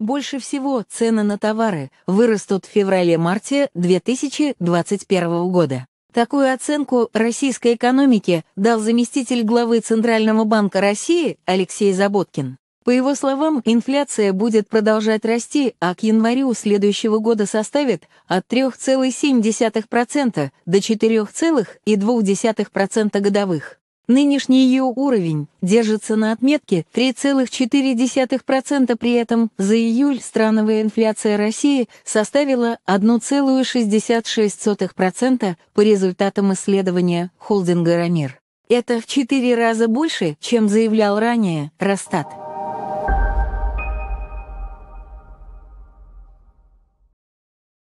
Больше всего цены на товары вырастут в феврале-марте 2021 года. Такую оценку российской экономике дал заместитель главы Центрального банка России Алексей Заботкин. По его словам, инфляция будет продолжать расти, а к январю следующего года составит от 3,7% до 4,2% годовых. Нынешний ее уровень держится на отметке 3,4%, при этом за июль страновая инфляция России составила 1,66% по результатам исследования холдинга «Рамир». Это в 4 раза больше, чем заявлял ранее Росстат.